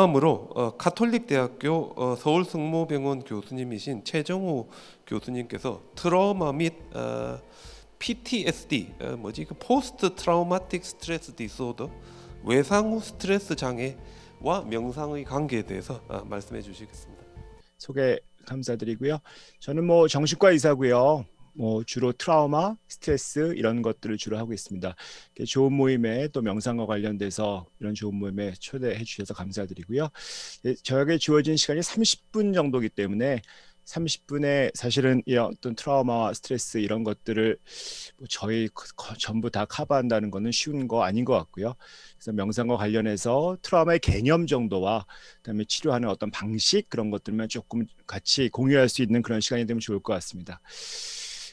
다음으로 어, 카톨릭 대학교 어, 서울 성모병원 교수님이신 최정우 교수님께서 트라우마 및 어, PTSD 뭐지 그 포스트 트라우마틱 스트레스 디소더 외상 후 스트레스 장애와 명상의 관계에 대해서 말씀해 주시겠습니다. 소개 감사드리고요. 저는 뭐 정신과 의사고요. 뭐 주로 트라우마, 스트레스 이런 것들을 주로 하고 있습니다. 좋은 모임에 또 명상과 관련돼서 이런 좋은 모임에 초대해 주셔서 감사드리고요. 예, 저에게 주어진 시간이 30분 정도기 때문에 30분에 사실은 이런 어떤 트라우마와 스트레스 이런 것들을 뭐 저희 그, 전부 다 커버한다는 것은 쉬운 거 아닌 것 같고요. 그래서 명상과 관련해서 트라우마의 개념 정도와 그다음에 치료하는 어떤 방식 그런 것들만 조금 같이 공유할 수 있는 그런 시간이 되면 좋을 것 같습니다.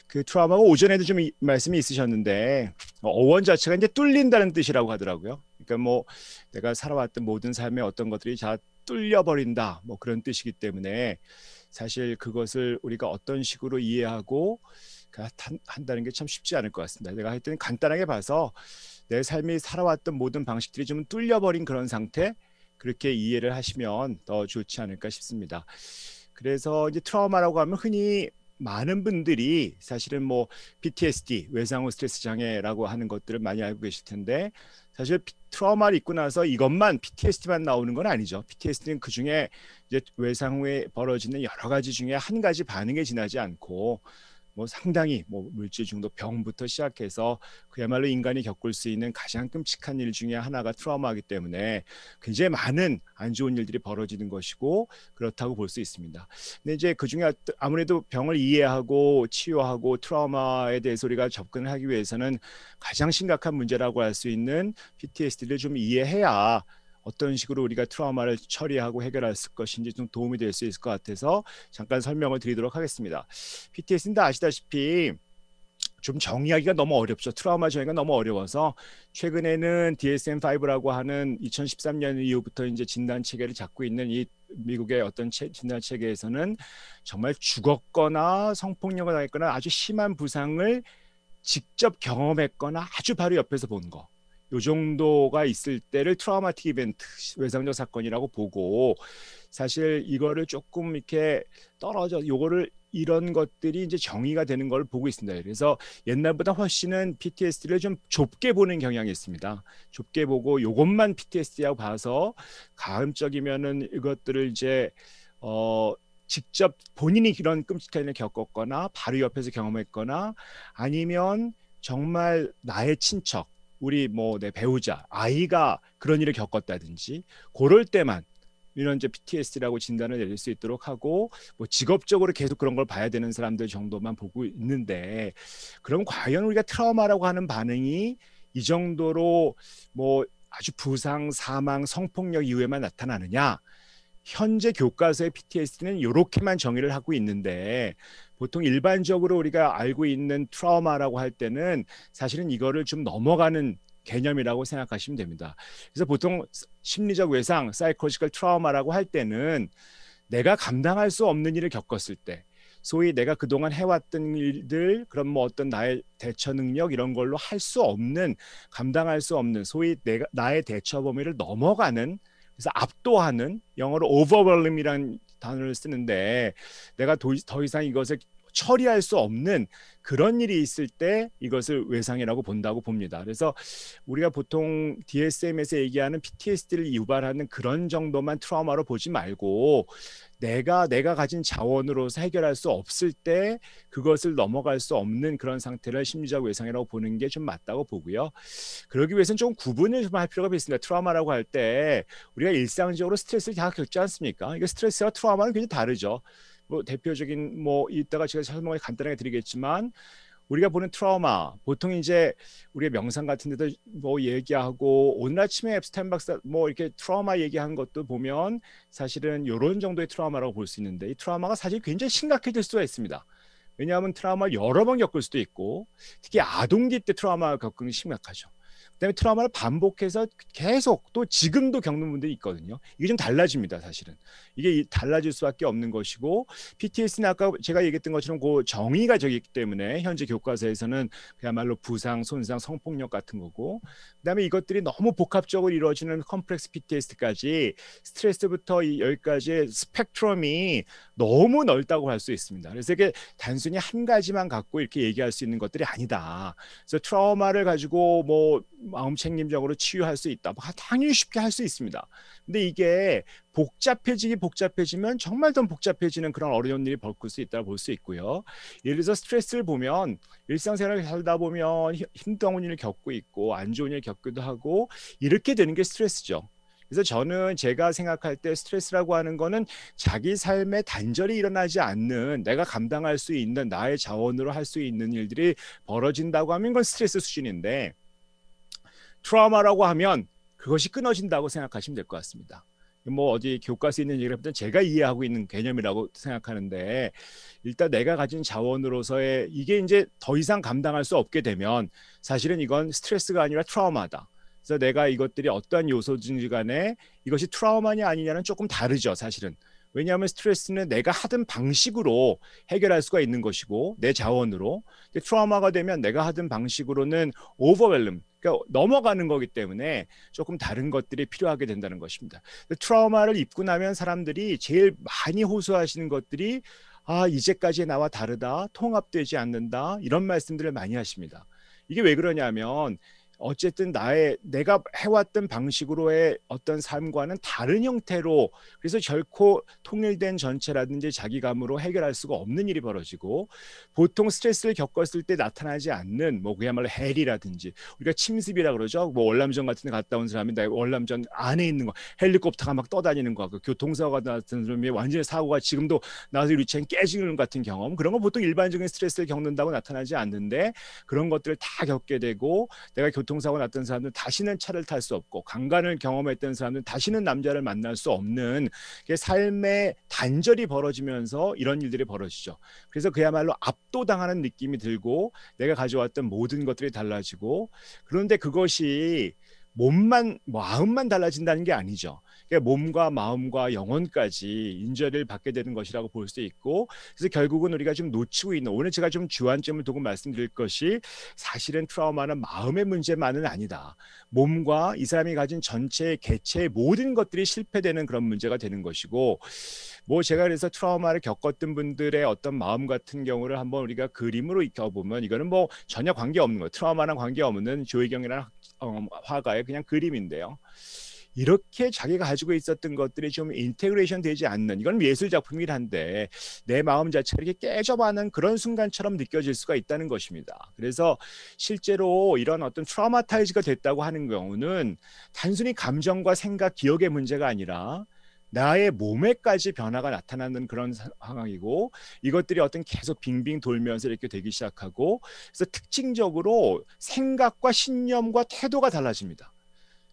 그 트라우마가 오전에도 좀 이, 말씀이 있으셨는데 어, 어원 자체가 이제 뚫린다는 뜻이라고 하더라고요. 그러니까 뭐 내가 살아왔던 모든 삶의 어떤 것들이 다 뚫려버린다 뭐 그런 뜻이기 때문에 사실 그것을 우리가 어떤 식으로 이해하고 그 한다는 게 참 쉽지 않을 것 같습니다. 내가 하여튼 간단하게 봐서 내 삶이 살아왔던 모든 방식들이 좀 뚫려버린 그런 상태 그렇게 이해를 하시면 더 좋지 않을까 싶습니다. 그래서 이제 트라우마라고 하면 흔히 많은 분들이 사실은 뭐 PTSD 외상후 스트레스 장애라고 하는 것들을 많이 알고 계실 텐데 사실 트라우마를 입고 나서 이것만 PTSD만 나오는 건 아니죠. PTSD는 그 중에 이제 외상 후에 벌어지는 여러 가지 중에 한 가지 반응에 지나지 않고 뭐 상당히 뭐 물질 중독 병부터 시작해서 그야말로 인간이 겪을 수 있는 가장 끔찍한 일 중에 하나가 트라우마이기 때문에 굉장히 많은 안 좋은 일들이 벌어지는 것이고 그렇다고 볼 수 있습니다. 근데 이제 그 중에 아, 아무래도 병을 이해하고 치유하고 트라우마에 대해서 우리가 접근을 하기 위해서는 가장 심각한 문제라고 할 수 있는 PTSD를 좀 이해해야 어떤 식으로 우리가 트라우마를 처리하고 해결할 것인지 좀 도움이 될 수 있을 것 같아서 잠깐 설명을 드리도록 하겠습니다. PTSD는 다 아시다시피 좀 정의하기가 너무 어렵죠. 트라우마 정의가 너무 어려워서 최근에는 DSM-5라고 하는 2013년 이후부터 이제 진단 체계를 잡고 있는 이 미국의 어떤 진단 체계에서는 정말 죽었거나 성폭력을 당했거나 아주 심한 부상을 직접 경험했거나 아주 바로 옆에서 본 거. 요 정도가 있을 때를 트라우마틱 이벤트 외상적 사건이라고 보고 사실 이거를 조금 이렇게 떨어져 요거를 이런 것들이 이제 정의가 되는 걸 보고 있습니다. 그래서 옛날보다 훨씬은 PTSD를 좀 좁게 보는 경향이 있습니다. 좁게 보고 요것만 PTSD라고 봐서 가음적이면은 이것들을 이제 어 직접 본인이 이런 끔찍한 일을 겪었거나 바로 옆에서 경험했거나 아니면 정말 나의 친척 우리 뭐 내 배우자 아이가 그런 일을 겪었다든지 그럴 때만 이런 이제 PTSD라고 진단을 내릴 수 있도록 하고 뭐 직업적으로 계속 그런 걸 봐야 되는 사람들 정도만 보고 있는데 그럼 과연 우리가 트라우마라고 하는 반응이 이 정도로 뭐 아주 부상, 사망, 성폭력 이후에만 나타나느냐? 현재 교과서의 PTSD는 이렇게만 정의를 하고 있는데 보통 일반적으로 우리가 알고 있는 트라우마라고 할 때는 사실은 이거를 좀 넘어가는 개념이라고 생각하시면 됩니다. 그래서 보통 심리적 외상, 사이코지컬 트라우마라고 할 때는 내가 감당할 수 없는 일을 겪었을 때 소위 내가 그동안 해왔던 일들 그런 뭐 어떤 나의 대처 능력 이런 걸로 할 수 없는 감당할 수 없는 소위 내가 나의 대처 범위를 넘어가는 그래서 압도하는 영어로 overwhelm이라는 단어를 쓰는데 내가 더 이상 이것을 처리할 수 없는 그런 일이 있을 때 이것을 외상이라고 본다고 봅니다. 그래서 우리가 보통 DSM에서 얘기하는 PTSD를 유발하는 그런 정도만 트라우마로 보지 말고 내가 내가 가진 자원으로서 해결할 수 없을 때 그것을 넘어갈 수 없는 그런 상태를 심리적 외상이라고 보는 게 좀 맞다고 보고요. 그러기 위해서는 좀 구분을 좀 할 필요가 있습니다. 트라우마라고 할 때 우리가 일상적으로 스트레스를 다 겪지 않습니까? 이거 스트레스와 트라우마는 굉장히 다르죠. 뭐 대표적인 뭐 이따가 제가 설명을 간단하게 드리겠지만 우리가 보는 트라우마 보통 이제 우리의 명상 같은 데도 뭐 얘기하고 오늘 아침에 앱스타인 박사 뭐 이렇게 트라우마 얘기한 것도 보면 사실은 요런 정도의 트라우마라고 볼 수 있는데 이 트라우마가 사실 굉장히 심각해질 수가 있습니다. 왜냐하면 트라우마 여러 번 겪을 수도 있고 특히 아동기 때 트라우마 겪으면 심각하죠. 그다음에 트라우마를 반복해서 계속 또 지금도 겪는 분들이 있거든요. 이게 좀 달라집니다, 사실은. 이게 달라질 수밖에 없는 것이고 PTSD는 아까 제가 얘기했던 것처럼 그 정의가 저기 있기 때문에 현재 교과서에서는 그야말로 부상, 손상, 성폭력 같은 거고 그다음에 이것들이 너무 복합적으로 이루어지는 컴플렉스 PTSD까지 스트레스부터 여기까지 스펙트럼이 너무 넓다고 할 수 있습니다. 그래서 이게 단순히 한 가지만 갖고 이렇게 얘기할 수 있는 것들이 아니다. 그래서 트라우마를 가지고 뭐 마음 챙김적으로 치유할 수 있다. 뭐 당연히 쉽게 할 수 있습니다. 근데 이게 복잡해지기 복잡해지면 정말 더 복잡해지는 그런 어려운 일이 벌꿀 수 있다고 볼 수 있고요. 예를 들어서 스트레스를 보면 일상생활을 살다 보면 힘든 일을 겪고 있고 안 좋은 일 겪기도 하고 이렇게 되는 게 스트레스죠. 그래서 저는 제가 생각할 때 스트레스라고 하는 거는 자기 삶에 단절이 일어나지 않는 내가 감당할 수 있는 나의 자원으로 할 수 있는 일들이 벌어진다고 하면 그건 스트레스 수준인데 트라우마라고 하면 그것이 끊어진다고 생각하시면 될 것 같습니다. 뭐 어디 교과서에 있는 얘기를 했던 제가 이해하고 있는 개념이라고 생각하는데 일단 내가 가진 자원으로서의 이게 이제 더 이상 감당할 수 없게 되면 사실은 이건 스트레스가 아니라 트라우마다. 그래서 내가 이것들이 어떠한 요소든지 간에 이것이 트라우마냐 아니냐는 조금 다르죠, 사실은. 왜냐하면 스트레스는 내가 하던 방식으로 해결할 수가 있는 것이고 내 자원으로 트라우마가 되면 내가 하던 방식으로는 오버웰름 그러니까 넘어가는 거기 때문에 조금 다른 것들이 필요하게 된다는 것입니다. 트라우마를 입고 나면 사람들이 제일 많이 호소하시는 것들이 아 이제까지 나와 다르다 통합되지 않는다 이런 말씀들을 많이 하십니다. 이게 왜 그러냐면 어쨌든 나의 내가 해왔던 방식으로의 어떤 삶과는 다른 형태로 그래서 결코 통일된 전체라든지 자기감으로 해결할 수가 없는 일이 벌어지고 보통 스트레스를 겪었을 때 나타나지 않는 뭐 그야말로 헬이라든지 우리가 침습이라 그러죠 뭐 월남전 같은 데 갔다 온 사람이 나 월남전 안에 있는 거 헬리콥터가 막 떠다니는 거그 교통사고가 같은 사람이 완전히 사고가 지금도 나도유치창 깨지는 같은 경험 그런 거 보통 일반적인 스트레스를 겪는다고 나타나지 않는데 그런 것들을 다 겪게 되고 내가 교통 교통사고 났던 사람들 다시는 차를 탈 수 없고 강간을 경험했던 사람들 다시는 남자를 만날 수 없는 삶의 단절이 벌어지면서 이런 일들이 벌어지죠. 그래서 그야말로 압도당하는 느낌이 들고 내가 가져왔던 모든 것들이 달라지고 그런데 그것이 몸만 뭐 마음만 달라진다는 게 아니죠. 그러니까 몸과 마음과 영혼까지 인절를 받게 되는 것이라고 볼 수 있고 그래서 결국은 우리가 지금 놓치고 있는 오늘 제가 좀 주안점을 두고 말씀드릴 것이 사실은 트라우마는 마음의 문제만은 아니다. 몸과 이 사람이 가진 전체의 개체의 모든 것들이 실패되는 그런 문제가 되는 것이고 뭐 제가 그래서 트라우마를 겪었던 분들의 어떤 마음 같은 경우를 한번 우리가 그림으로 익혀보면 이거는 뭐 전혀 관계없는 거예요. 트라우마랑 관계없는 조혜경이라는 어, 화가의 그냥 그림인데요. 이렇게 자기가 가지고 있었던 것들이 좀 인테그레이션 되지 않는 이건 예술 작품이긴 한데 내 마음 자체가 이렇게 깨져가는 그런 순간처럼 느껴질 수가 있다는 것입니다. 그래서 실제로 이런 어떤 트라우마타이즈가 됐다고 하는 경우는 단순히 감정과 생각, 기억의 문제가 아니라 나의 몸에까지 변화가 나타나는 그런 상황이고 이것들이 어떤 계속 빙빙 돌면서 이렇게 되기 시작하고 그래서 특징적으로 생각과 신념과 태도가 달라집니다.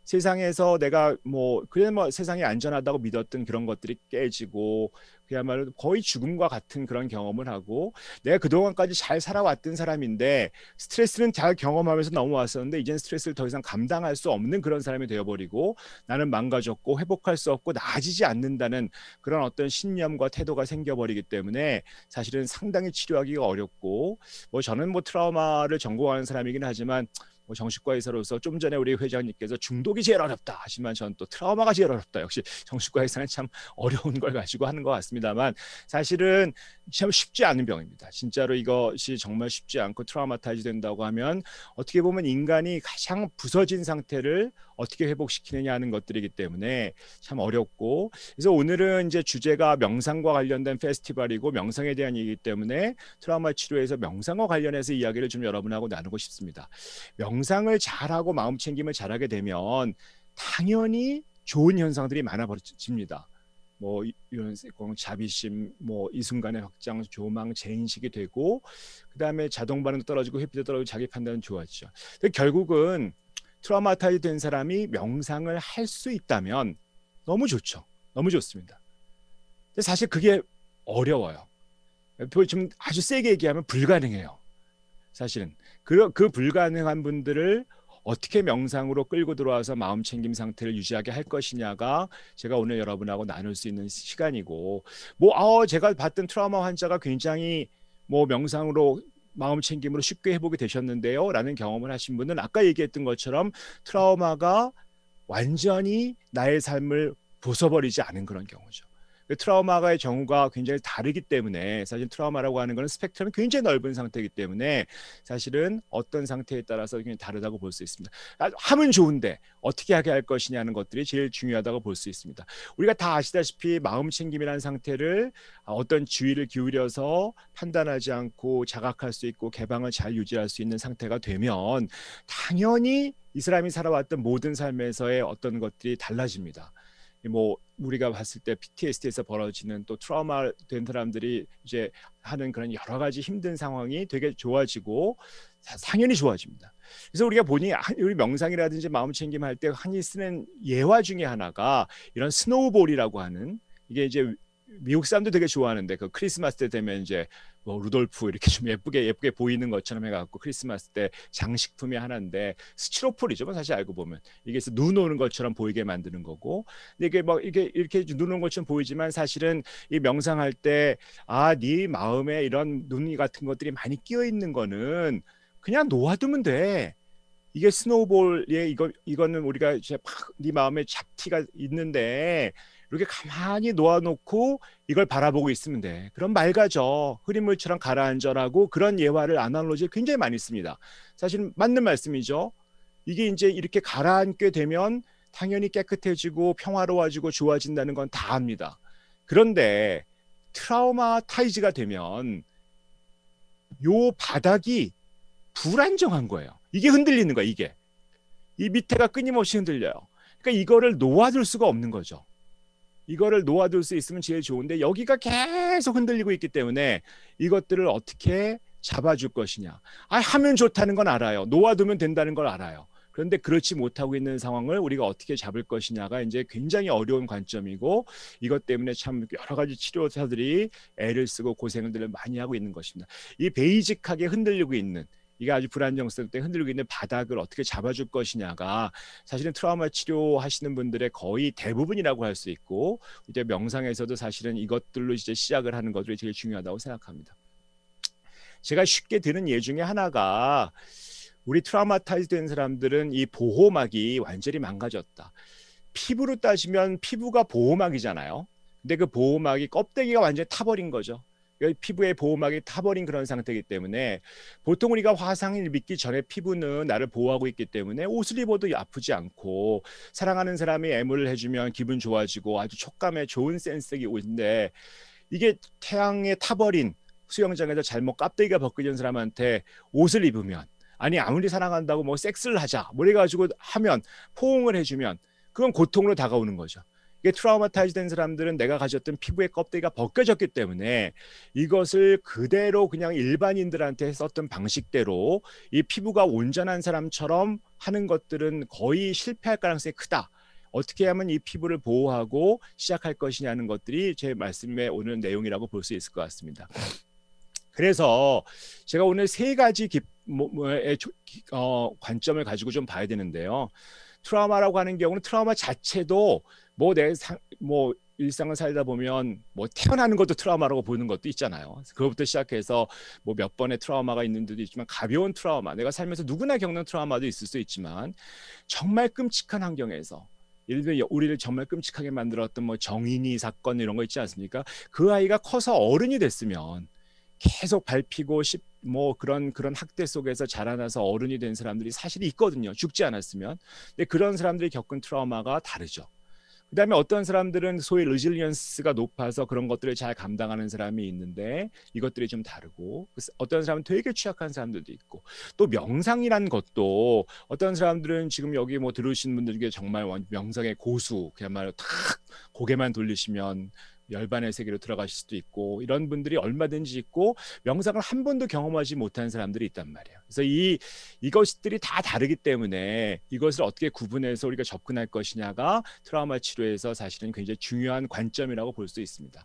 세상에서 내가 뭐 그래 뭐 세상이 안전하다고 믿었던 그런 것들이 깨지고 그야말로 거의 죽음과 같은 그런 경험을 하고 내가 그동안까지 잘 살아왔던 사람인데 스트레스는 잘 경험하면서 넘어왔었는데 이젠 스트레스를 더 이상 감당할 수 없는 그런 사람이 되어버리고 나는 망가졌고 회복할 수 없고 나아지지 않는다는 그런 어떤 신념과 태도가 생겨버리기 때문에 사실은 상당히 치료하기가 어렵고 뭐 저는 뭐 트라우마를 전공하는 사람이긴 하지만 뭐 정신과 의사로서 좀 전에 우리 회장님께서 중독이 제일 어렵다 하지만 저는 또 트라우마가 제일 어렵다 역시 정신과 의사는 참 어려운 걸 가지고 하는 것 같습니다만 사실은 참 쉽지 않은 병입니다 진짜로 이것이 정말 쉽지 않고 트라우마타이즈 된다고 하면 어떻게 보면 인간이 가장 부서진 상태를 어떻게 회복시키느냐 하는 것들이기 때문에 참 어렵고 그래서 오늘은 이제 주제가 명상과 관련된 페스티벌이고 명상에 대한 얘기이기 때문에 트라우마 치료에서 명상과 관련해서 이야기를 좀 여러분하고 나누고 싶습니다 명 명상을 잘하고 마음 챙김을 잘하게 되면 당연히 좋은 현상들이 많아 버집니다. 뭐 이런 뭐 자비심, 뭐 이 순간의 확장, 조망, 재인식이 되고 그 다음에 자동 반응도 떨어지고 회피도 떨어지고 자기 판단은 좋아지죠. 근데 결국은 트라우마타이 된 사람이 명상을 할 수 있다면 너무 좋죠. 너무 좋습니다. 근데 사실 그게 어려워요. 그 지금 아주 세게 얘기하면 불가능해요. 사실은 그, 그 불가능한 분들을 어떻게 명상으로 끌고 들어와서 마음 챙김 상태를 유지하게 할 것이냐가 제가 오늘 여러분하고 나눌 수 있는 시간이고 뭐 아, 제가 봤던 트라우마 환자가 굉장히 뭐 명상으로 마음 챙김으로 쉽게 회복이 되셨는데요. 라는 경험을 하신 분은 아까 얘기했던 것처럼 트라우마가 완전히 나의 삶을 부숴버리지 않은 그런 경우죠. 그 트라우마의 경우가 굉장히 다르기 때문에 사실 트라우마라고 하는 것은 스펙트럼이 굉장히 넓은 상태이기 때문에 사실은 어떤 상태에 따라서 굉장히 다르다고 볼 수 있습니다. 하면 아, 좋은데 어떻게 하게 할 것이냐는 것들이 제일 중요하다고 볼 수 있습니다. 우리가 다 아시다시피 마음 챙김이라는 상태를 어떤 주의를 기울여서 판단하지 않고 자각할 수 있고 개방을 잘 유지할 수 있는 상태가 되면 당연히 이 사람이 살아왔던 모든 삶에서의 어떤 것들이 달라집니다. 뭐 우리가 봤을 때 PTSD에서 벌어지는 또 트라우마 된 사람들이 이제 하는 그런 여러 가지 힘든 상황이 되게 좋아지고 당연히 좋아집니다. 그래서 우리가 보니 우리 명상이라든지 마음 챙김 할때 흔히 쓰는 예화 중에 하나가 이런 스노우볼이라고 하는 이게 이제 미국 사람도 되게 좋아하는데 그 크리스마스 때 되면 이제 뭐 루돌프 이렇게 좀 예쁘게 예쁘게 보이는 것처럼 해갖고 크리스마스 때 장식품이 하나인데 스티로폴이죠. 뭐 사실 알고 보면 이게 눈 오는 것처럼 보이게 만드는 거고 근데 이게 막 이게 이렇게 눈 오는 것처럼 보이지만 사실은 이 명상할 때아네 마음에 이런 눈이 같은 것들이 많이 끼어 있는 거는 그냥 놓아두면 돼. 이게 스노우볼의 이거 이거는 우리가 이제 팍네 마음에 잡티가 있는데 이렇게 가만히 놓아놓고 이걸 바라보고 있으면 돼. 그럼 맑아져. 흐림물처럼 가라앉아라고 그런 예화를 아날로지에 굉장히 많이 씁니다. 사실 맞는 말씀이죠. 이게 이제 이렇게 가라앉게 되면 당연히 깨끗해지고 평화로워지고 좋아진다는 건 다 압니다. 그런데 트라우마 타이즈가 되면 요 바닥이 불안정한 거예요. 이게 흔들리는 거야, 이게. 이 밑에가 끊임없이 흔들려요. 그러니까 이거를 놓아둘 수가 없는 거죠. 이거를 놓아둘 수 있으면 제일 좋은데 여기가 계속 흔들리고 있기 때문에 이것들을 어떻게 잡아줄 것이냐. 아, 하면 좋다는 건 알아요. 놓아두면 된다는 걸 알아요. 그런데 그렇지 못하고 있는 상황을 우리가 어떻게 잡을 것이냐가 이제 굉장히 어려운 관점이고 이것 때문에 참 여러 가지 치료사들이 애를 쓰고 고생들을 많이 하고 있는 것입니다. 이 베이직하게 흔들리고 있는 이게 아주 불안정성 때문에 흔들리고 있는 바닥을 어떻게 잡아줄 것이냐가 사실은 트라우마 치료하시는 분들의 거의 대부분이라고 할 수 있고 이제 명상에서도 사실은 이것들로 이제 시작을 하는 것들이 제일 중요하다고 생각합니다. 제가 쉽게 드는 예 중에 하나가 우리 트라우마타이즈 된 사람들은 이 보호막이 완전히 망가졌다. 피부로 따지면 피부가 보호막이잖아요. 근데 그 보호막이 껍데기가 완전히 타버린 거죠. 피부에 보호막이 타버린 그런 상태이기 때문에 보통 우리가 화상을 입기 전에 피부는 나를 보호하고 있기 때문에 옷을 입어도 아프지 않고 사랑하는 사람이 애무를 해주면 기분 좋아지고 아주 촉감에 좋은 센스가 오는데 이게 태양에 타버린 수영장에서 잘못 깝대기가 벗겨진 사람한테 옷을 입으면 아니 아무리 사랑한다고 뭐 섹스를 하자 뭐래가지고 하면 포옹을 해주면 그건 고통으로 다가오는 거죠. 이게 트라우마타이즈된 사람들은 내가 가졌던 피부의 껍데기가 벗겨졌기 때문에 이것을 그대로 그냥 일반인들한테 썼던 방식대로 이 피부가 온전한 사람처럼 하는 것들은 거의 실패할 가능성이 크다. 어떻게 하면 이 피부를 보호하고 시작할 것이냐는 것들이 제 말씀의 오늘 내용이라고 볼 수 있을 것 같습니다. 그래서 제가 오늘 세 가지 기, 뭐, 뭐, 에, 조, 기, 어, 관점을 가지고 좀 봐야 되는데요. 트라우마라고 하는 경우는 트라우마 자체도 뭐 내상뭐 뭐 일상을 살다 보면 뭐 태어나는 것도 트라우마라고 보는 것도 있잖아요. 그것부터 시작해서 뭐 몇 번의 트라우마가 있는 데도 있지만 가벼운 트라우마, 내가 살면서 누구나 겪는 트라우마도 있을 수 있지만 정말 끔찍한 환경에서 예를 들면 우리를 정말 끔찍하게 만들었던 뭐 정인이 사건 이런 거 있지 않습니까? 그 아이가 커서 어른이 됐으면 계속 밟히고 싶, 뭐 그런 그런 학대 속에서 자라나서 어른이 된 사람들이 사실 있거든요. 죽지 않았으면. 근데 그런 사람들이 겪은 트라우마가 다르죠. 그다음에 어떤 사람들은 소위 리질리언스가 높아서 그런 것들을 잘 감당하는 사람이 있는데 이것들이 좀 다르고 그 어떤 사람은 되게 취약한 사람들도 있고 또 명상이란 것도 어떤 사람들은 지금 여기 뭐 들으신 분들 중에 정말 명상의 고수 그야말로 탁 고개만 돌리시면 열반의 세계로 들어가실 수도 있고 이런 분들이 얼마든지 있고 명상을 한 번도 경험하지 못한 사람들이 있단 말이에요. 그래서 이 이것들이 다 다르기 때문에 이것을 어떻게 구분해서 우리가 접근할 것이냐가 트라우마 치료에서 사실은 굉장히 중요한 관점이라고 볼 수 있습니다.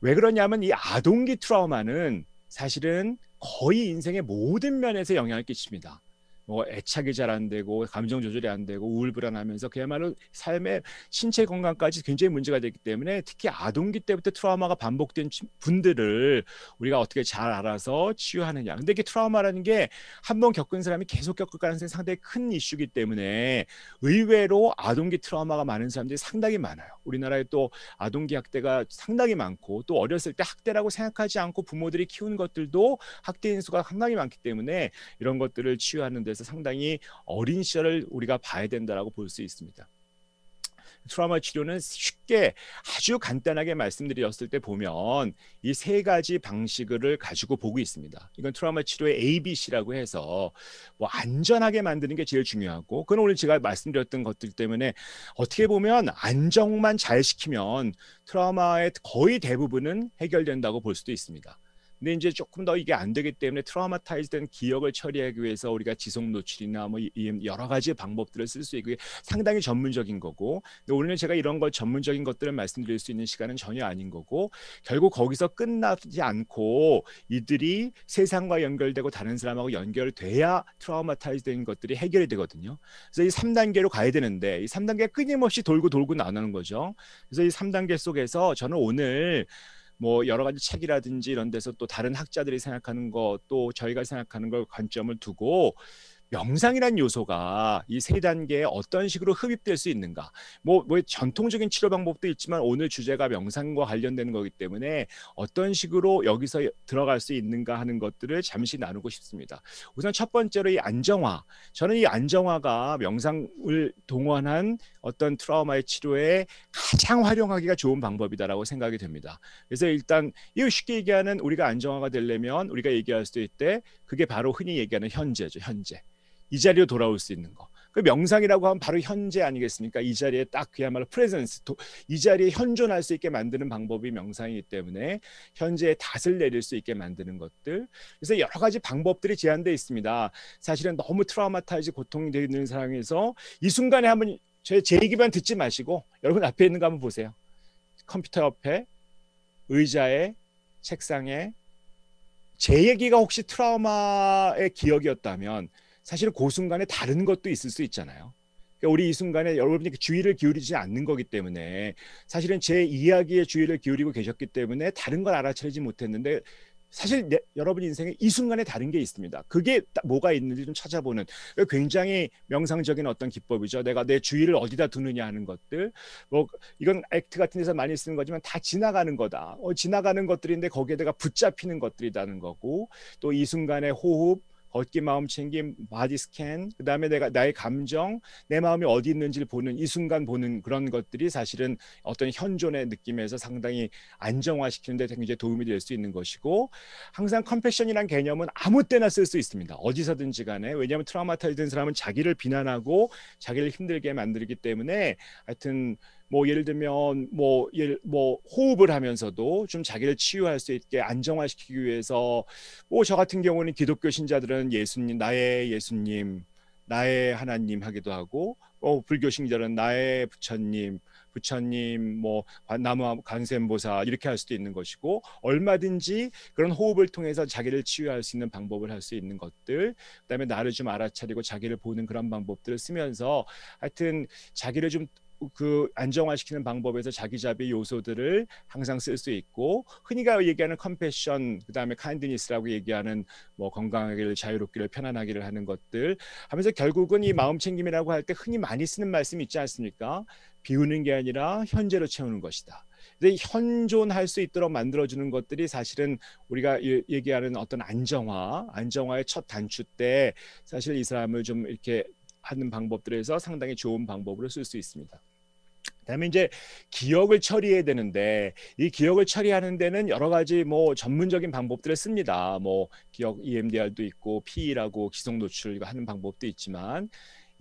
왜 그러냐면 이 아동기 트라우마는 사실은 거의 인생의 모든 면에서 영향을 끼칩니다. 뭐 애착이 잘 안 되고 감정 조절이 안 되고 우울 불안하면서 그야말로 삶의 신체 건강까지 굉장히 문제가 되기 때문에 특히 아동기 때부터 트라우마가 반복된 분들을 우리가 어떻게 잘 알아서 치유하느냐. 근데 이게 트라우마라는 게 한번 겪은 사람이 계속 겪을 가능성이 상당히 큰 이슈이기 때문에 의외로 아동기 트라우마가 많은 사람들이 상당히 많아요. 우리나라에 또 아동기 학대가 상당히 많고 또 어렸을 때 학대라고 생각하지 않고 부모들이 키운 것들도 학대 인수가 상당히 많기 때문에 이런 것들을 치유하는 데 그래서 상당히 어린 시절을 우리가 봐야 된다라고 볼 수 있습니다. 트라우마 치료는 쉽게 아주 간단하게 말씀드렸을 때 보면 이 세 가지 방식을 가지고 보고 있습니다. 이건 트라우마 치료의 ABC라고 해서 뭐 안전하게 만드는 게 제일 중요하고 그건 오늘 제가 말씀드렸던 것들 때문에 어떻게 보면 안정만 잘 시키면 트라우마의 거의 대부분은 해결된다고 볼 수도 있습니다. 근데 이제 조금 더 이게 안 되기 때문에 트라우마타이즈된 기억을 처리하기 위해서 우리가 지속 노출이나 뭐 여러 가지 방법들을 쓸 수 있고 상당히 전문적인 거고 근데 오늘 제가 이런 걸 전문적인 것들을 말씀드릴 수 있는 시간은 전혀 아닌 거고 결국 거기서 끝나지 않고 이들이 세상과 연결되고 다른 사람하고 연결돼야 트라우마타이즈된 것들이 해결이 되거든요. 그래서 이 삼단계로 가야 되는데 이 삼단계 끊임없이 돌고 돌고 나누는 거죠. 그래서 이 삼단계 속에서 저는 오늘 뭐 여러 가지 책이라든지 이런 데서 또 다른 학자들이 생각하는 것또 저희가 생각하는 걸 관점을 두고 명상이란 요소가 이 세 단계에 어떤 식으로 흡입될 수 있는가. 뭐, 뭐 전통적인 치료 방법도 있지만 오늘 주제가 명상과 관련되는 거기 때문에 어떤 식으로 여기서 들어갈 수 있는가 하는 것들을 잠시 나누고 싶습니다. 우선 첫 번째로 이 안정화. 저는 이 안정화가 명상을 동원한 어떤 트라우마의 치료에 가장 활용하기가 좋은 방법이다라고 생각이 됩니다. 그래서 일단 이 쉽게 얘기하는 우리가 안정화가 되려면 우리가 얘기할 수도 있대 그게 바로 흔히 얘기하는 현재죠. 현재. 이 자리로 돌아올 수 있는 거. 그 명상이라고 하면 바로 현재 아니겠습니까? 이 자리에 딱 그야말로 프레젠스, 이 자리에 현존할 수 있게 만드는 방법이 명상이기 때문에 현재에 닷을 내릴 수 있게 만드는 것들. 그래서 여러 가지 방법들이 제한되어 있습니다. 사실은 너무 트라우마타이즈 고통이 되어 있는 상황에서 이 순간에 한번 제, 제 얘기만 듣지 마시고 여러분 앞에 있는 거 한번 보세요. 컴퓨터 옆에 의자에 책상에 제 얘기가 혹시 트라우마의 기억이었다면 사실 은그 순간에 다른 것도 있을 수 있잖아요. 그러니까 우리 이 순간에 여러분이 그 주의를 기울이지 않는 거기 때문에 사실은 제 이야기에 주의를 기울이고 계셨기 때문에 다른 걸 알아차리지 못했는데 사실 내, 여러분 인생에 이 순간에 다른 게 있습니다. 그게 뭐가 있는지 좀 찾아보는 굉장히 명상적인 어떤 기법이죠. 내가 내 주의를 어디다 두느냐 하는 것들. 뭐 이건 액트 같은 데서 많이 쓰는 거지만 다 지나가는 거다. 어, 지나가는 것들인데 거기에 내가 붙잡히는 것들이라는 거고 또 이 순간의 호흡, 걷기 마음 챙김 바디 스캔 그다음에 내가 나의 감정 내 마음이 어디 있는지를 보는 이 순간 보는 그런 것들이 사실은 어떤 현존의 느낌에서 상당히 안정화시키는데 굉장히 도움이 될 수 있는 것이고 항상 컴패션이란 개념은 아무 때나 쓸 수 있습니다 어디서든지 간에 왜냐하면 트라우마타이된 사람은 자기를 비난하고 자기를 힘들게 만들기 때문에 하여튼 뭐 예를 들면 뭐 예를 뭐 호흡을 하면서도 좀 자기를 치유할 수 있게 안정화시키기 위해서 뭐 저 같은 경우는 기독교 신자들은 예수님 나의 예수님 나의 하나님 하기도 하고 어 불교 신자들은 나의 부처님 부처님 뭐 나무 간센보사 이렇게 할 수도 있는 것이고 얼마든지 그런 호흡을 통해서 자기를 치유할 수 있는 방법을 할 수 있는 것들 그다음에 나를 좀 알아차리고 자기를 보는 그런 방법들을 쓰면서 하여튼 자기를 좀그 안정화시키는 방법에서 자기자비 요소들을 항상 쓸 수 있고 흔히가 얘기하는 컴패션 그다음에 카인드니스라고 얘기하는 뭐 건강하기를 자유롭기를 편안하기를 하는 것들 하면서 결국은 이 마음 챙김이라고 할 때 흔히 많이 쓰는 말씀 이 있지 않습니까? 비우는 게 아니라 현재로 채우는 것이다. 근데 현존할 수 있도록 만들어주는 것들이 사실은 우리가 얘기하는 어떤 안정화, 안정화의 첫 단추 때 사실 이 사람을 좀 이렇게 하는 방법들에서 상당히 좋은 방법으로 쓸 수 있습니다. 그다음에 이제 기억을 처리해야 되는데 이 기억을 처리하는 데는 여러 가지 뭐 전문적인 방법들을 씁니다. 뭐 기억 EMDR도 있고 PE라고 기성 노출 하는 방법도 있지만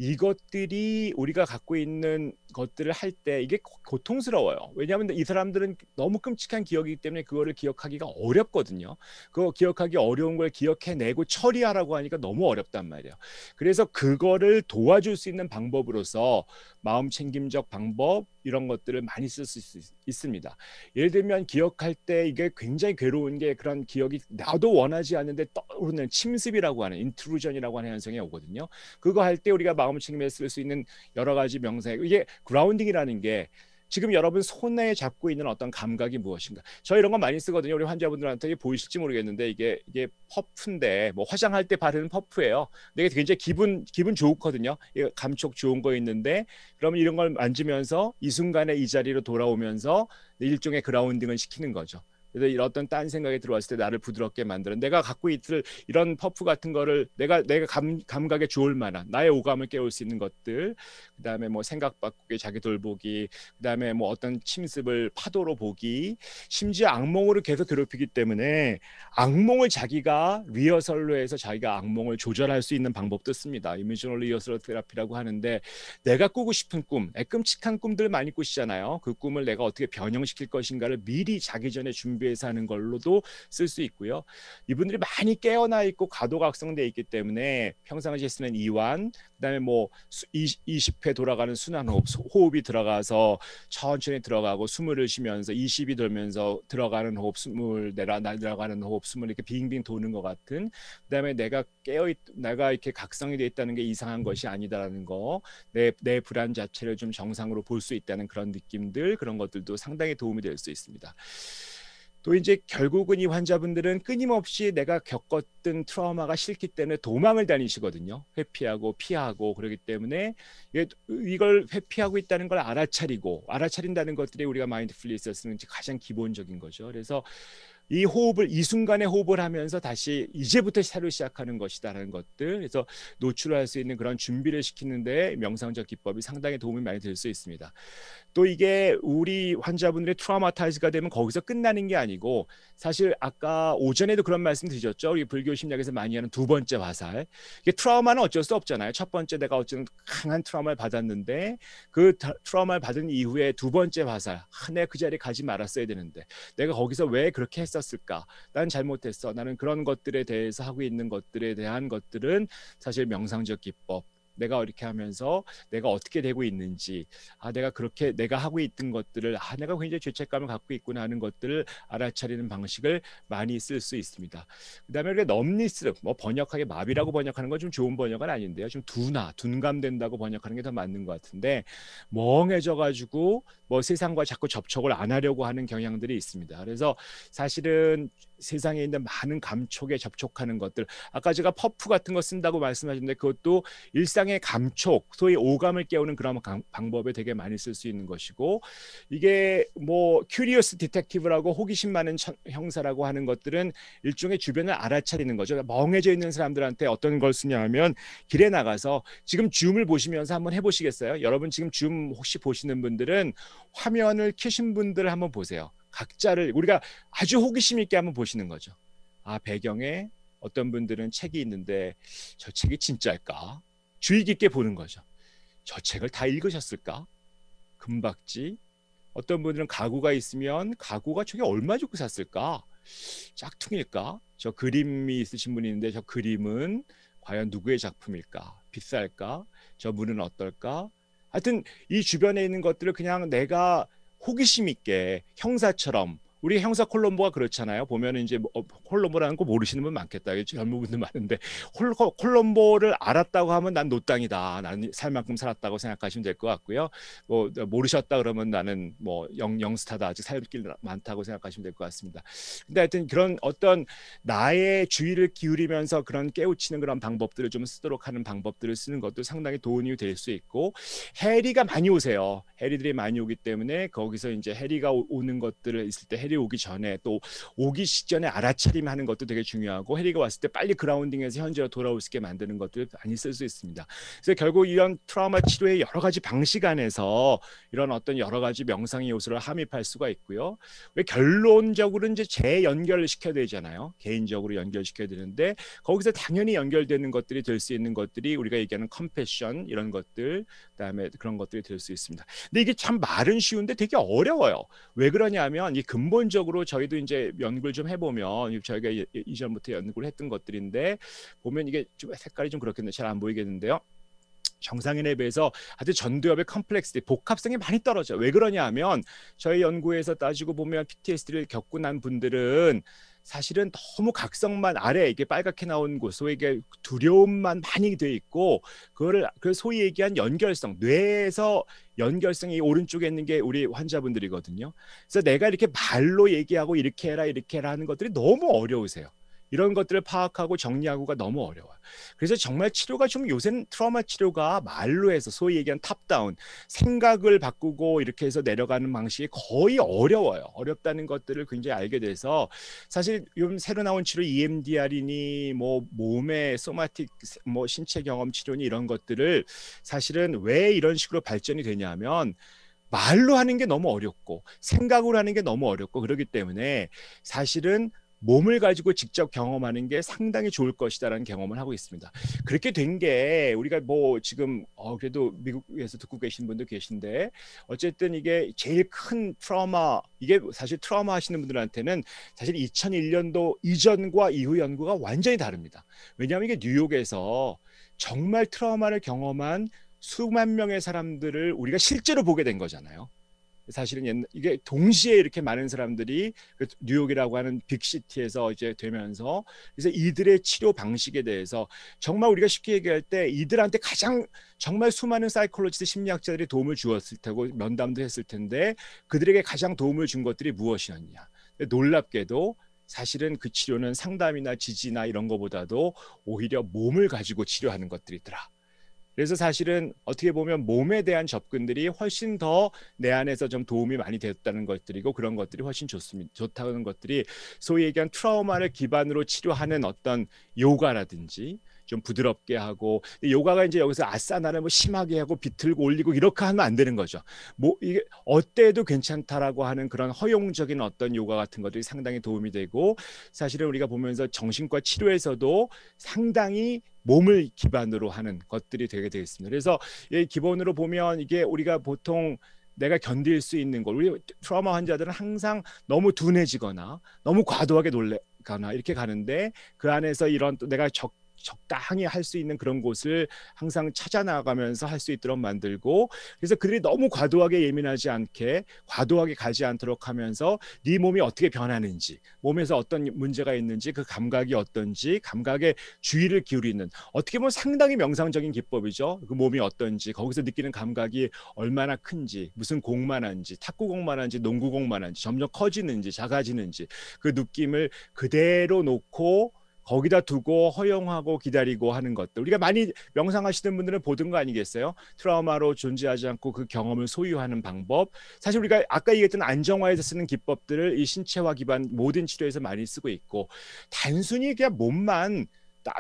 이것들이 우리가 갖고 있는 것들을 할 때 이게 고통스러워요. 왜냐하면 이 사람들은 너무 끔찍한 기억이기 때문에 그거를 기억하기가 어렵거든요. 그거 기억하기 어려운 걸 기억해내고 처리하라고 하니까 너무 어렵단 말이에요. 그래서 그거를 도와줄 수 있는 방법으로서 마음 챙김적 방법, 이런 것들을 많이 쓸 수 있습니다. 예를 들면 기억할 때 이게 굉장히 괴로운 게 그런 기억이 나도 원하지 않는데 떠오르는 침습이라고 하는 인트루전이라고 하는 현상이 오거든요. 그거 할 때 우리가 마음을 책에쓸 수 있는 여러 가지 명사 이게 그라운딩이라는 게 지금 여러분 손에 잡고 있는 어떤 감각이 무엇인가? 저 이런 거 많이 쓰거든요. 우리 환자분들한테 보이실지 모르겠는데 이게 이게 퍼프인데 뭐 화장할 때 바르는 퍼프예요. 내데게 굉장히 기분 기분 좋거든요. 감촉 좋은 거 있는데 그러면 이런 걸 만지면서 이 순간에 이 자리로 돌아오면서 일종의 그라운딩을 시키는 거죠. 그래서 이런 어떤 딴 생각이 들어왔을 때 나를 부드럽게 만드는 내가 갖고 있을 이런 퍼프 같은 거를 내가 내가 감, 감각에 좋을 만한 나의 오감을 깨울 수 있는 것들 그다음에 뭐 생각 바꾸기 자기 돌보기 그다음에 뭐 어떤 침습을 파도로 보기 심지어 악몽으로 계속 괴롭히기 때문에 악몽을 자기가 리허설로 해서 자기가 악몽을 조절할 수 있는 방법도 씁니다 이미지널 리허설 테라피라고 하는데 내가 꾸고 싶은 꿈 애끔찍한 꿈들 많이 꾸시잖아요 그 꿈을 내가 어떻게 변형시킬 것인가를 미리 자기 전에 준비 준비해서 하는 걸로도 쓸 수 있고요. 이분들이 많이 깨어나 있고 과도각성돼 있기 때문에 평상시에 쓰는 이완, 그다음에 뭐 20회 돌아가는 순환호흡, 호흡이 들어가서 천천히 들어가고 숨을 쉬면서 20이 돌면서 들어가는 호흡, 숨을 내려 나들가는 호흡, 숨을 이렇게 빙빙 도는 것 같은. 그다음에 내가 깨어 있, 내가 이렇게 각성이 돼 있다는 게 이상한 것이 아니다라는 거, 내 내 불안 자체를 좀 정상으로 볼 수 있다는 그런 느낌들 그런 것들도 상당히 도움이 될 수 있습니다. 또 이제 결국은 이 환자분들은 끊임없이 내가 겪었던 트라우마가 싫기 때문에 도망을 다니시거든요. 회피하고 피하고 그러기 때문에 이걸 회피하고 있다는 걸 알아차리고 알아차린다는 것들이 우리가 마인드풀리스였으면 가장 기본적인 거죠. 그래서 이 호흡을 이 순간에 호흡을 하면서 다시 이제부터 새로 시작하는 것이다라는 것들 그래서 노출할 수 있는 그런 준비를 시키는데 명상적 기법이 상당히 도움이 많이 될 수 있습니다. 또 이게 우리 환자분들의 트라우마타이즈가 되면 거기서 끝나는 게 아니고 사실 아까 오전에도 그런 말씀 드렸죠. 우리 불교 심리학에서 많이 하는 두 번째 화살. 이게 트라우마는 어쩔 수 없잖아요. 첫 번째 내가 어쨌든 강한 트라우마를 받았는데 그 트라우마를 받은 이후에 두 번째 화살. 아, 내그 자리에 가지 말았어야 되는데 내가 거기서 왜 그렇게 했었을까? 난 잘못했어. 나는 그런 것들에 대해서 하고 있는 것들에 대한 것들은 사실 명상적 기법 내가 이렇게 하면서 내가 어떻게 되고 있는지 아 내가 그렇게 내가 하고 있던 것들을 아 내가 굉장히 죄책감을 갖고 있구나 하는 것들을 알아차리는 방식을 많이 쓸 수 있습니다. 그다음에 우리가 넘니스 뭐 번역하게 마비라고 번역하는 건 좀 좋은 번역은 아닌데요. 좀 둔화 둔감된다고 번역하는 게 더 맞는 것 같은데 멍해져 가지고 뭐 세상과 자꾸 접촉을 안 하려고 하는 경향들이 있습니다. 그래서 사실은 세상에 있는 많은 감촉에 접촉하는 것들 아까 제가 퍼프 같은 거 쓴다고 말씀하셨는데 그것도 일상의 감촉 소위 오감을 깨우는 그런 감, 방법에 되게 많이 쓸 수 있는 것이고 이게 뭐 큐리어스 디텍티브라고 호기심 많은 천, 형사라고 하는 것들은 일종의 주변을 알아차리는 거죠 그러니까 멍해져 있는 사람들한테 어떤 걸 쓰냐 하면 길에 나가서 지금 줌을 보시면서 한번 해보시겠어요 여러분 지금 줌 혹시 보시는 분들은 화면을 켜신 분들 을 한번 보세요. 각자를 우리가 아주 호기심 있게 한번 보시는 거죠. 아 배경에 어떤 분들은 책이 있는데 저 책이 진짜일까? 주의 깊게 보는 거죠. 저 책을 다 읽으셨을까? 금박지. 어떤 분들은 가구가 있으면 가구가 저게 얼마 주고 샀을까? 짝퉁일까? 저 그림이 있으신 분이 있는데 저 그림은 과연 누구의 작품일까? 비쌀까? 저 문은 어떨까? 하여튼 이 주변에 있는 것들을 그냥 내가 호기심 있게 형사처럼 우리 형사 콜롬보가 그렇잖아요. 보면 이제 뭐, 어, 콜롬보라는 거 모르시는 분 많겠다. 젊은 분들 많은데 홀, 콜롬보를 알았다고 하면 난 노땅이다. 나는 살 만큼 살았다고 생각하시면 될 것 같고요. 뭐 어, 모르셨다 그러면 나는 뭐 영, 영스타다. 아직 살길 많다고 생각하시면 될 것 같습니다. 근데 하여튼 그런 어떤 나의 주의를 기울이면서 그런 깨우치는 그런 방법들을 좀 쓰도록 하는 방법들을 쓰는 것도 상당히 도움이 될 수 있고 해리가 많이 오세요. 해리들이 많이 오기 때문에 거기서 이제 해리가 오는 것들을 있을 때 해리 해리 오기 전에 또 오기 직전에 알아차림하는 것도 되게 중요하고 해리가 왔을 때 빨리 그라운딩에서 현재로 돌아올 수 있게 만드는 것들 많이 쓸 수 있습니다. 그래서 결국 이런 트라우마 치료의 여러 가지 방식 안에서 이런 어떤 여러 가지 명상의 요소를 함입할 수가 있고요. 왜 결론적으로 이제 재연결을 시켜야 되잖아요. 개인적으로 연결시켜야 되는데 거기서 당연히 연결되는 것들이 될 수 있는 것들이 우리가 얘기하는 컴패션 이런 것들 그다음에 그런 것들이 될 수 있습니다. 근데 이게 참 말은 쉬운데 되게 어려워요. 왜 그러냐면 이 근본적으로 저희도 이제 연구를 좀 해보면 저희가 이전부터 연구를 했던 것들인데 보면 이게 좀 색깔이 좀 그렇겠네요. 잘 안 보이겠는데요. 정상인에 비해서 아주 전두엽의 컴플렉스, 복합성이 많이 떨어져요. 왜 그러냐 하면 저희 연구에서 따지고 보면 PTSD를 겪고 난 분들은 사실은 너무 각성만 아래 이게 빨갛게 나온 곳 소위 게 두려움만 많이 돼 있고 그거를 그 소위 얘기한 연결성 뇌에서 연결성이 오른쪽에 있는 게 우리 환자분들이거든요. 그래서 내가 이렇게 말로 얘기하고 이렇게 해라 이렇게 해라 하는 것들이 너무 어려우세요. 이런 것들을 파악하고 정리하고가 너무 어려워요. 그래서 정말 치료가 좀 요새는 트라우마 치료가 말로 해서 소위 얘기한 탑다운 생각을 바꾸고 이렇게 해서 내려가는 방식이 거의 어려워요. 어렵다는 것들을 굉장히 알게 돼서 사실 요즘 새로 나온 치료 EMDR이니 뭐 몸의 소마틱 뭐 신체 경험 치료니 이런 것들을 사실은 왜 이런 식으로 발전이 되냐면 말로 하는 게 너무 어렵고 생각으로 하는 게 너무 어렵고 그렇기 때문에 사실은 몸을 가지고 직접 경험하는 게 상당히 좋을 것이다라는 경험을 하고 있습니다. 그렇게 된 게 우리가 뭐 지금 어 그래도 미국에서 듣고 계신 분도 계신데 어쨌든 이게 제일 큰 트라우마 이게 사실 트라우마 하시는 분들한테는 사실 2001년도 이전과 이후 연구가 완전히 다릅니다. 왜냐하면 이게 뉴욕에서 정말 트라우마를 경험한 수만 명의 사람들을 우리가 실제로 보게 된 거잖아요. 사실은 옛날, 이게 동시에 이렇게 많은 사람들이 그 뉴욕이라고 하는 빅시티에서 이제 되면서 그래서 이들의 치료 방식에 대해서 정말 우리가 쉽게 얘기할 때 이들한테 가장 정말 수많은 사이콜로지스 심리학자들이 도움을 주었을 테고 면담도 했을 텐데 그들에게 가장 도움을 준 것들이 무엇이었냐 놀랍게도 사실은 그 치료는 상담이나 지지나 이런 것보다도 오히려 몸을 가지고 치료하는 것들이더라. 그래서 사실은 어떻게 보면 몸에 대한 접근들이 훨씬 더 내 안에서 좀 도움이 많이 되었다는 것들이고 그런 것들이 훨씬 좋습니다. 좋다는 것들이 소위 얘기한 트라우마를 기반으로 치료하는 어떤 요가라든지 좀 부드럽게 하고 요가가 이제 여기서 아싸나를 뭐 심하게 하고 비틀고 올리고 이렇게 하면 안 되는 거죠. 뭐 이게 어때도 괜찮다라고 하는 그런 허용적인 어떤 요가 같은 것들이 상당히 도움이 되고 사실은 우리가 보면서 정신과 치료에서도 상당히 몸을 기반으로 하는 것들이 되게 되겠습니다. 그래서 이 기본으로 보면 이게 우리가 보통 내가 견딜 수 있는 걸 우리 트라우마 환자들은 항상 너무 둔해지거나 너무 과도하게 놀래거나 이렇게 가는데 그 안에서 이런 또 내가 적 적당히 할 수 있는 그런 곳을 항상 찾아 나가면서 할 수 있도록 만들고 그래서 그들이 너무 과도하게 예민하지 않게 과도하게 가지 않도록 하면서 네 몸이 어떻게 변하는지 몸에서 어떤 문제가 있는지 그 감각이 어떤지 감각에 주의를 기울이는 어떻게 보면 상당히 명상적인 기법이죠 그 몸이 어떤지 거기서 느끼는 감각이 얼마나 큰지 무슨 공만한지 탁구공만한지 농구공만한지 점점 커지는지 작아지는지 그 느낌을 그대로 놓고 거기다 두고 허용하고 기다리고 하는 것들 우리가 많이 명상하시는 분들은 보던 거 아니겠어요? 트라우마로 존재하지 않고 그 경험을 소유하는 방법 사실 우리가 아까 얘기했던 안정화에서 쓰는 기법들을 이 신체화 기반 모든 치료에서 많이 쓰고 있고 단순히 그냥 몸만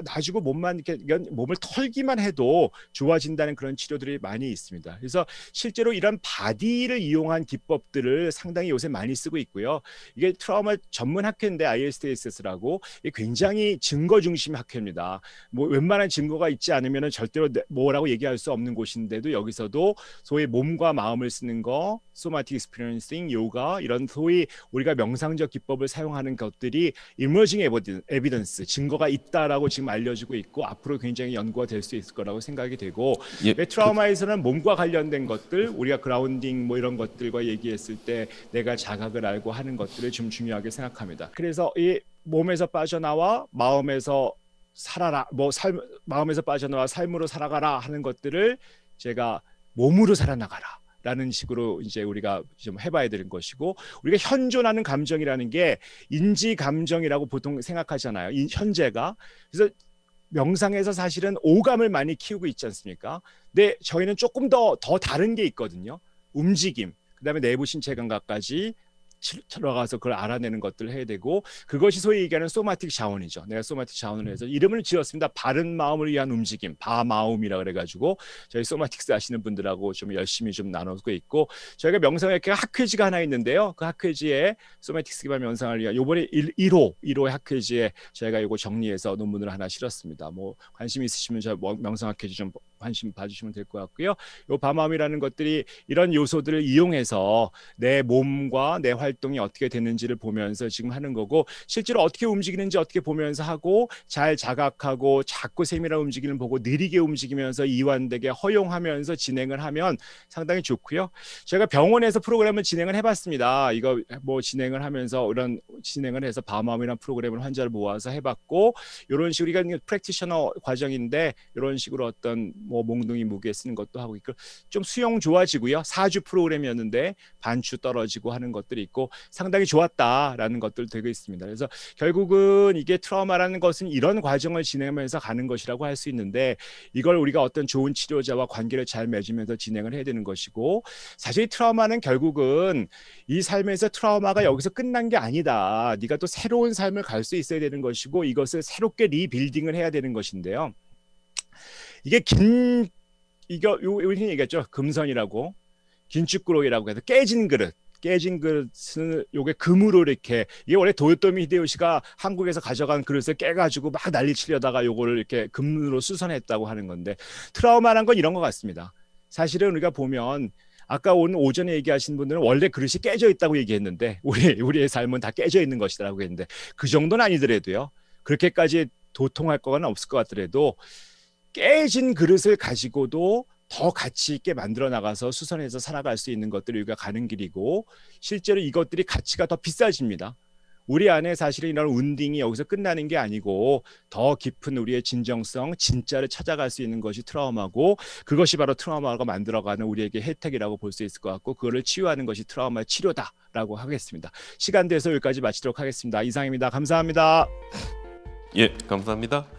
놔주고 몸만 이렇게 몸을 털기만 해도 좋아진다는 그런 치료들이 많이 있습니다. 그래서 실제로 이런 바디를 이용한 기법들을 상당히 요새 많이 쓰고 있고요. 이게 트라우마 전문 학회인데 ISTS라고 굉장히 증거 중심 학회입니다. 뭐 웬만한 증거가 있지 않으면 절대로 뭐라고 얘기할 수 없는 곳인데도 여기서도 소위 몸과 마음을 쓰는 거, 소마틱 익스피리언싱, 요가 이런 소위 우리가 명상적 기법을 사용하는 것들이 이머징 에비던스 증거가 있다라고 지금 알려지고 있고 앞으로 굉장히 연구가 될 수 있을 거라고 생각이 되고 예, 트라우마에서는 몸과 관련된 것들 우리가 그라운딩 뭐 이런 것들과 얘기했을 때 내가 자각을 알고 하는 것들을 좀 중요하게 생각합니다. 그래서 이 몸에서 빠져나와 마음에서 살아라 뭐 삶, 마음에서 빠져나와 삶으로 살아가라 하는 것들을 제가 몸으로 살아나가라 라는 식으로 이제 우리가 좀 해봐야 되는 것이고 우리가 현존하는 감정이라는 게 인지 감정이라고 보통 생각하잖아요. 현재가 그래서 명상에서 사실은 오감을 많이 키우고 있지 않습니까? 근데 저희는 조금 더더 더 다른 게 있거든요. 움직임, 그다음에 내부 신체 감각까지 들어가서 그걸 알아내는 것들을 해야 되고 그것이 소위 얘기하는 소마틱 자원이죠. 내가 소마틱 자원을 음. 해서 이름을 지었습니다. 바른 마음을 위한 움직임, 바마음이라 그래가지고 저희 소마틱스 하시는 분들하고 좀 열심히 좀 나누고 있고 저희가 명상학회 그 학회지가 하나 있는데요. 그 학회지에 소마틱스 기반 명상을 위한 요번에 1, 1호 1호 학회지에 저희가 이거 정리해서 논문을 하나 실었습니다. 뭐 관심 있으시면 저 뭐 명상학회지 좀 관심 봐주시면 될 것 같고요. 요 밤마음이라는 것들이 이런 요소들을 이용해서 내 몸과 내 활동이 어떻게 되는지를 보면서 지금 하는 거고 실제로 어떻게 움직이는지 어떻게 보면서 하고 잘 자각하고 작고 세밀한 움직임을 보고 느리게 움직이면서 이완되게 허용하면서 진행을 하면 상당히 좋고요. 제가 병원에서 프로그램을 진행을 해봤습니다. 이거 뭐 진행을 하면서 이런 진행을 해서 밤마음이라는 프로그램을 환자를 모아서 해봤고 이런 식으로 이건 프랙티셔너 과정인데 이런 식으로 어떤 뭐 몽둥이 무게 쓰는 것도 하고 있고 좀 수영 좋아지고요. 사주 프로그램이었는데 반추 떨어지고 하는 것들이 있고 상당히 좋았다라는 것들 되고 있습니다. 그래서 결국은 이게 트라우마라는 것은 이런 과정을 진행하면서 가는 것이라고 할 수 있는데 이걸 우리가 어떤 좋은 치료자와 관계를 잘 맺으면서 진행을 해야 되는 것이고 사실 트라우마는 결국은 이 삶에서 트라우마가 여기서 끝난 게 아니다. 네가 또 새로운 삶을 갈 수 있어야 되는 것이고 이것을 새롭게 리빌딩을 해야 되는 것인데요. 이게 긴 이거 요 이렇게 얘기했죠. 금선이라고 긴축구로이라고 해서 깨진 그릇. 깨진 그릇은 요게 금으로 이렇게 이게 원래 도요토미 히데요시가 한국에서 가져간 그릇을 깨가지고 막 난리 치려다가 요거를 이렇게 금으로 수선했다고 하는 건데 트라우마란 건 이런 것 같습니다. 사실은 우리가 보면 아까 오늘 오전에 얘기하신 분들은 원래 그릇이 깨져 있다고 얘기했는데 우리 우리의 삶은 다 깨져 있는 것이라고 했는데 그 정도는 아니더라도요 그렇게까지 도통할 거는 없을 것 같더라도 깨진 그릇을 가지고도 더 가치 있게 만들어 나가서 수선해서 살아갈 수 있는 것들을 우리가 가는 길이고 실제로 이것들이 가치가 더 비싸집니다. 우리 안에 사실은 이런 운딩이 여기서 끝나는 게 아니고 더 깊은 우리의 진정성, 진짜를 찾아갈 수 있는 것이 트라우마고 그것이 바로 트라우마가 만들어가는 우리에게 혜택이라고 볼 수 있을 것 같고 그거를 치유하는 것이 트라우마의 치료다라고 하겠습니다. 시간 돼서 여기까지 마치도록 하겠습니다. 이상입니다. 감사합니다. 예, 감사합니다.